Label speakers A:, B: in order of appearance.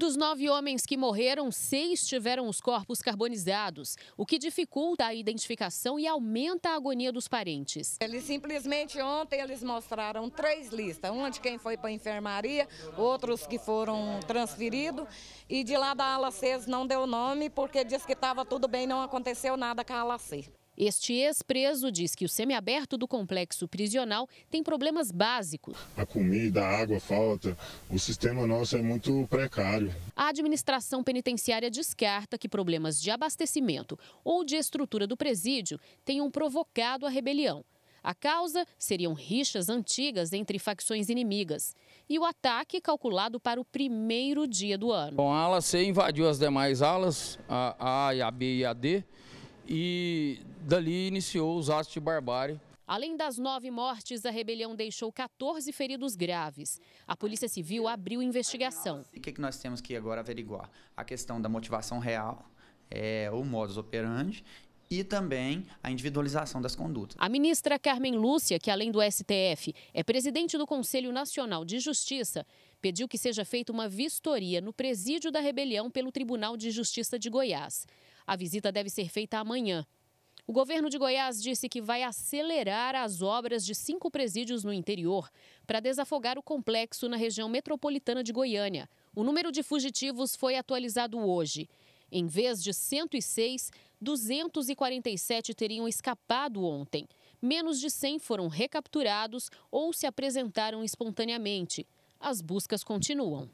A: Dos nove homens que morreram, seis tiveram os corpos carbonizados, o que dificulta a identificação e aumenta a agonia dos parentes.
B: Eles simplesmente ontem eles mostraram três listas, uma de quem foi para a enfermaria, outros que foram transferidos e de lá da ala C não deu nome porque disse que estava tudo bem, não aconteceu
A: nada com a ala C. Este ex-preso diz que o semiaberto do complexo prisional tem problemas básicos. A comida, a água falta, o sistema nosso é muito precário. A administração penitenciária descarta que problemas de abastecimento ou de estrutura do presídio tenham provocado a rebelião. A causa seriam rixas antigas entre facções inimigas e o ataque calculado para o primeiro dia do ano.
B: Bom, a ala C invadiu as demais alas, a A, a B e a D,
C: e dali iniciou os atos de barbárie.
A: Além das nove mortes, a rebelião deixou 14 feridos graves. A Polícia Civil abriu investigação.
C: O que, nós temos que agora averiguar? A questão da motivação real, é, o modus operandi e também a individualização das condutas.
A: A ministra Carmen Lúcia, que além do STF é presidente do Conselho Nacional de Justiça, pediu que seja feita uma vistoria no presídio da rebelião pelo Tribunal de Justiça de Goiás. A visita deve ser feita amanhã. O governo de Goiás disse que vai acelerar as obras de cinco presídios no interior para desafogar o complexo na região metropolitana de Goiânia. O número de fugitivos foi atualizado hoje. Em vez de 106, 247 teriam escapado ontem. Menos de 100 foram recapturados ou se apresentaram espontaneamente. As buscas continuam.